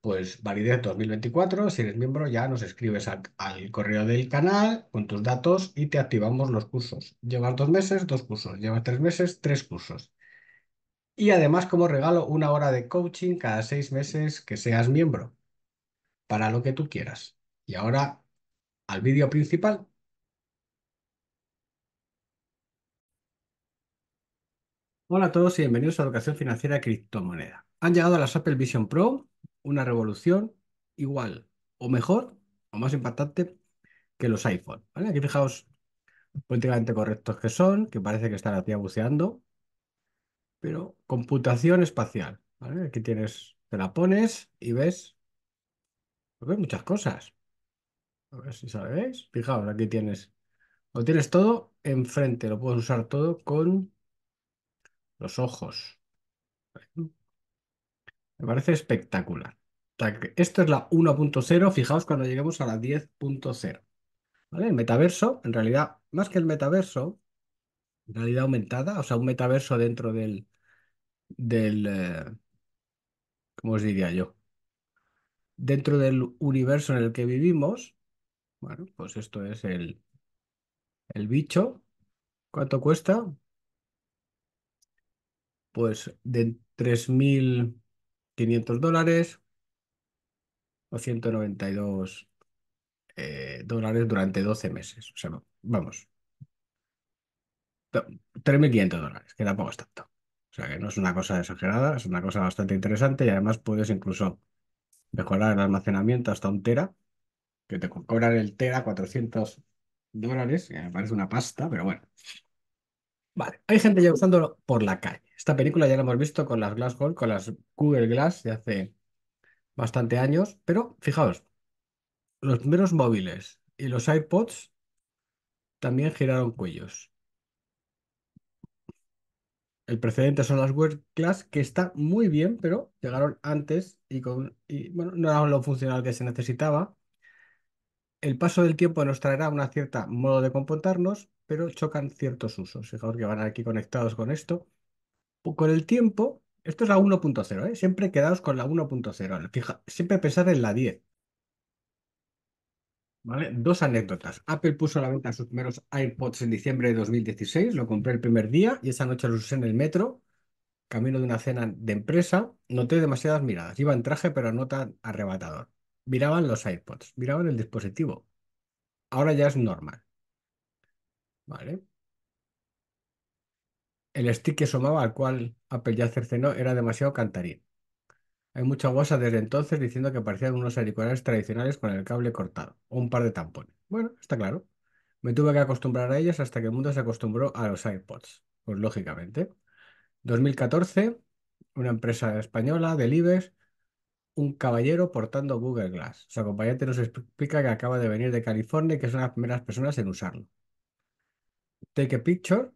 pues validez 2024, si eres miembro ya nos escribes al correo del canal con tus datos y te activamos los cursos. Llevas dos meses, dos cursos. Llevas tres meses, tres cursos. Y además como regalo una hora de coaching cada seis meses que seas miembro, para lo que tú quieras. Y ahora al vídeo principal. Hola a todos y bienvenidos a Educación Financiera Criptomoneda. Han llegado a las Apple Vision Pro una revolución igual o mejor o más impactante que los iPhone. Aquí fijaos políticamente correctos que son, que parece que están aquí buceando, pero computación espacial. Aquí tienes, te la pones y ves, pues ves muchas cosas. A ver si sabéis. Fijaos, aquí tienes, lo tienes todo enfrente, lo puedes usar todo con los ojos. Me parece espectacular. Esto es la 1.0, fijaos cuando lleguemos a la 10.0. ¿Vale? El metaverso, en realidad, más que el metaverso, realidad aumentada, o sea, un metaverso dentro del, del eh, ¿cómo os diría yo? Dentro del universo en el que vivimos, bueno, pues esto es el, el bicho. ¿Cuánto cuesta? Pues de 3.000 500 dólares o 192 eh, dólares durante 12 meses. O sea, vamos. 3.500 dólares, que tampoco es tanto. O sea, que no es una cosa exagerada, es una cosa bastante interesante y además puedes incluso mejorar el almacenamiento hasta un tera, que te cobran el tera 400 dólares, que me parece una pasta, pero bueno. Vale, hay gente ya usándolo por la calle. Esta película ya la hemos visto con las Glass con las Google Glass de hace bastante años, pero fijaos, los primeros móviles y los iPods también giraron cuellos. El precedente son las Google Glass, que está muy bien, pero llegaron antes y, con, y bueno, no eran lo funcional que se necesitaba. El paso del tiempo nos traerá una cierta modo de comportarnos, pero chocan ciertos usos. Fijaos que van aquí conectados con esto. Con el tiempo, esto es la 1.0, ¿eh? siempre quedaos con la 1.0. Siempre pensad en la 10. ¿Vale? Dos anécdotas. Apple puso a la venta sus primeros iPods en diciembre de 2016, lo compré el primer día y esa noche los usé en el metro, camino de una cena de empresa, noté demasiadas miradas. Iba en traje, pero no tan arrebatador miraban los iPods, miraban el dispositivo. Ahora ya es normal. ¿Vale? El stick que asomaba al cual Apple ya cercenó era demasiado cantarín. Hay mucha guasa desde entonces diciendo que parecían unos auriculares tradicionales con el cable cortado o un par de tampones. Bueno, está claro. Me tuve que acostumbrar a ellas hasta que el mundo se acostumbró a los iPods, pues lógicamente. 2014, una empresa española del IBEX un caballero portando Google Glass. Su acompañante nos explica que acaba de venir de California y que son las primeras personas en usarlo. Take a picture.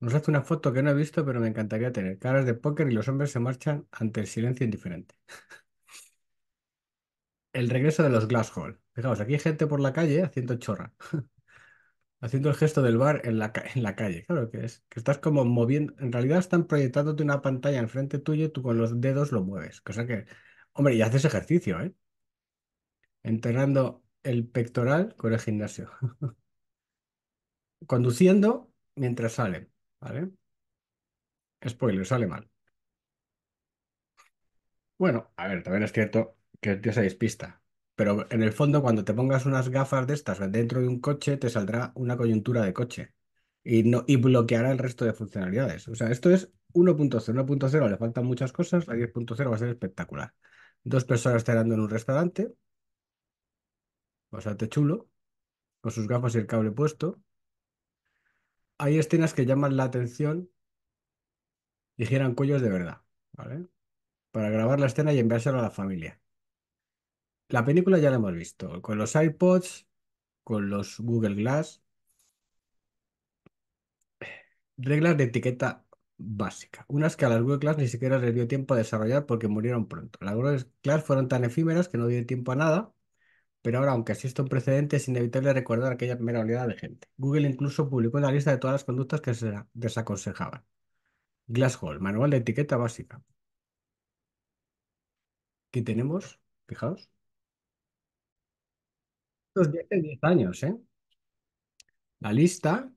Nos hace una foto que no he visto, pero me encantaría tener. Caras de póker y los hombres se marchan ante el silencio indiferente. el regreso de los Glass Hall. Fijaos, aquí hay gente por la calle haciendo chorra. haciendo el gesto del bar en la, en la calle. Claro que es, que estás como moviendo, en realidad están proyectándote una pantalla enfrente tuyo y tú con los dedos lo mueves. Cosa que, hombre, y haces ejercicio, ¿eh? Enterrando el pectoral con el gimnasio. Conduciendo mientras sale, ¿vale? Spoiler, sale mal. Bueno, a ver, también es cierto que el tío se pero en el fondo cuando te pongas unas gafas de estas dentro de un coche, te saldrá una coyuntura de coche y, no, y bloqueará el resto de funcionalidades. O sea, esto es 1.0. 1.0 le faltan muchas cosas, la 10.0 va a ser espectacular. Dos personas cenando en un restaurante, bastante chulo, con sus gafas y el cable puesto. Hay escenas que llaman la atención y giran cuellos de verdad, ¿vale? Para grabar la escena y enviársela a la familia. La película ya la hemos visto, con los iPods, con los Google Glass. Reglas de etiqueta básica. Unas que a las Google Glass ni siquiera les dio tiempo a desarrollar porque murieron pronto. Las Google Glass fueron tan efímeras que no dieron tiempo a nada, pero ahora, aunque existe un precedente, es inevitable recordar aquella primera unidad de gente. Google incluso publicó una lista de todas las conductas que se desaconsejaban. Glass Hall, manual de etiqueta básica. Aquí tenemos, fijaos, 10 años, ¿eh? La lista.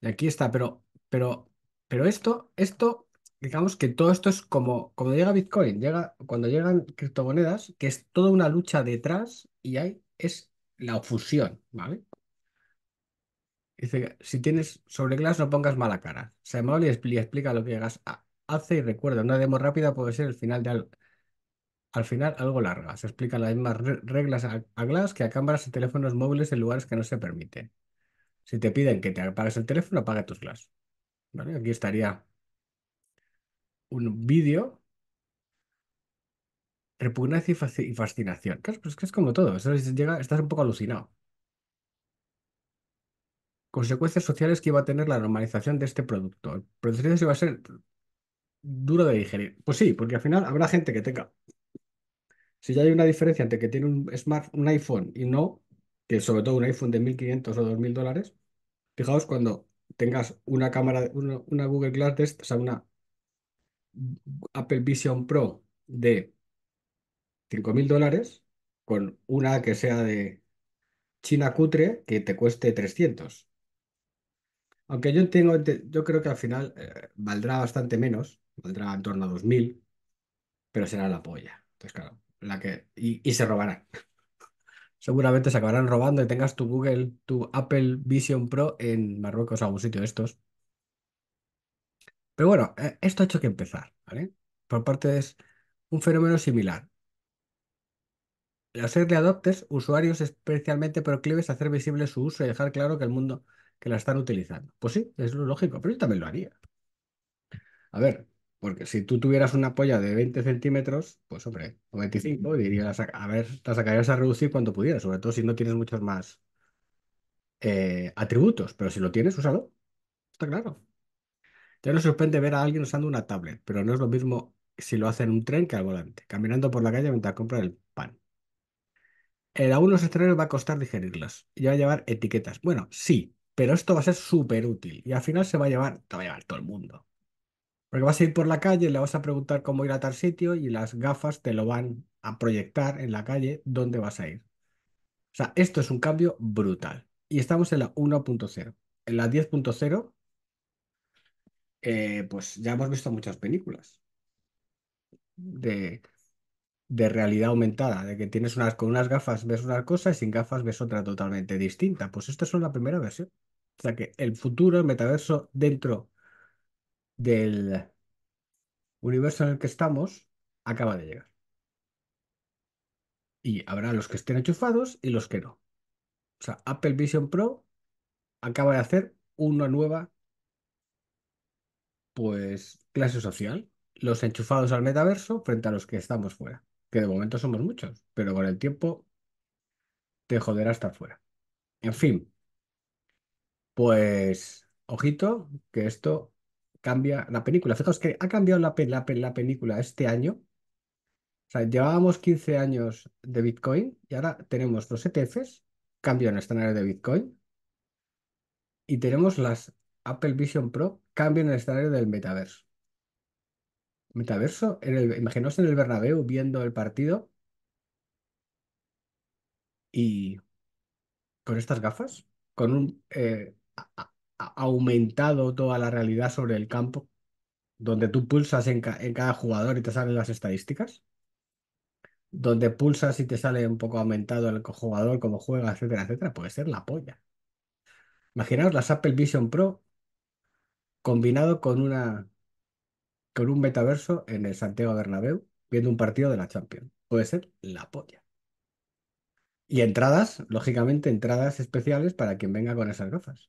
Y aquí está, pero, pero, pero esto, esto, digamos que todo esto es como, como llega Bitcoin, llega, cuando llegan criptomonedas, que es toda una lucha detrás y hay, es la fusión, ¿vale? Dice, si tienes sobre no pongas mala cara. se amable y explica lo que llegas a. Hace y recuerda, una demo rápida puede ser el final de algo al final algo larga. Se explican las mismas reglas a, Glass que a cámaras y teléfonos móviles en lugares que no se permiten. Si te piden que te apagues el teléfono, apaga tus Glass. ¿Vale? Aquí estaría un vídeo. Repugnancia y, fascinación. Claro, es que es como todo. Eso llega, estás un poco alucinado. Consecuencias sociales que iba a tener la normalización de este producto. El proceso iba a ser duro de digerir. Pues sí, porque al final habrá gente que tenga si ya hay una diferencia entre que tiene un, smart, un iPhone y no, que sobre todo un iPhone de 1.500 o 2.000 dólares, fijaos cuando tengas una cámara, una, Google Glass o sea, una Apple Vision Pro de 5.000 dólares, con una que sea de China cutre, que te cueste 300. Aunque yo, tengo, yo creo que al final eh, valdrá bastante menos, valdrá en torno a 2.000, pero será la polla. Entonces, claro, la que, y, se robarán. Seguramente se acabarán robando y tengas tu Google, tu Apple Vision Pro en Marruecos o algún sitio de estos. Pero bueno, eh, esto ha hecho que empezar, ¿vale? Por parte es un fenómeno similar. serie de adopters, usuarios especialmente proclives a hacer visible su uso y dejar claro que el mundo que la están utilizando. Pues sí, es lo lógico, pero yo también lo haría. A ver, porque si tú tuvieras una polla de 20 centímetros, pues hombre, 95, 25, a ver, la sacarías a reducir cuando pudieras, sobre todo si no tienes muchos más eh, atributos, pero si lo tienes, úsalo. Está claro. Ya no sorprende ver a alguien usando una tablet, pero no es lo mismo si lo hace en un tren que al volante, caminando por la calle mientras compra el pan. En algunos los estrenos va a costar digerirlas y va a llevar etiquetas. Bueno, sí, pero esto va a ser súper útil y al final se va a llevar, te va a llevar todo el mundo. Porque vas a ir por la calle, le vas a preguntar cómo ir a tal sitio y las gafas te lo van a proyectar en la calle dónde vas a ir. O sea, esto es un cambio brutal. Y estamos en la 1.0. En la 10.0, eh, pues ya hemos visto muchas películas de, realidad aumentada, de que tienes unas, con unas gafas ves una cosa y sin gafas ves otra totalmente distinta. Pues esta es la primera versión. O sea que el futuro, el metaverso dentro del universo en el que estamos acaba de llegar. Y habrá los que estén enchufados y los que no. O sea, Apple Vision Pro acaba de hacer una nueva pues clase social. Los enchufados al metaverso frente a los que estamos fuera. Que de momento somos muchos, pero con el tiempo te joderá estar fuera. En fin, pues ojito que esto cambia la película. Fijaos que ha cambiado la, la, película este año. sea, llevábamos 15 años de Bitcoin y ahora tenemos los ETFs, cambio en el escenario de Bitcoin, y tenemos las Apple Vision Pro, cambio en el escenario del metaverso. Metaverso, en el, imaginaos en el Bernabéu viendo el partido y con estas gafas, con un eh, aumentado toda la realidad sobre el campo, donde tú pulsas en, cada jugador y te salen las estadísticas, donde pulsas y te sale un poco aumentado el jugador, cómo juega, etcétera, etcétera, puede ser la polla. Imaginaos las Apple Vision Pro combinado con una con un metaverso en el Santiago Bernabéu viendo un partido de la Champions. Puede ser la polla. Y entradas, lógicamente, entradas especiales para quien venga con esas gafas.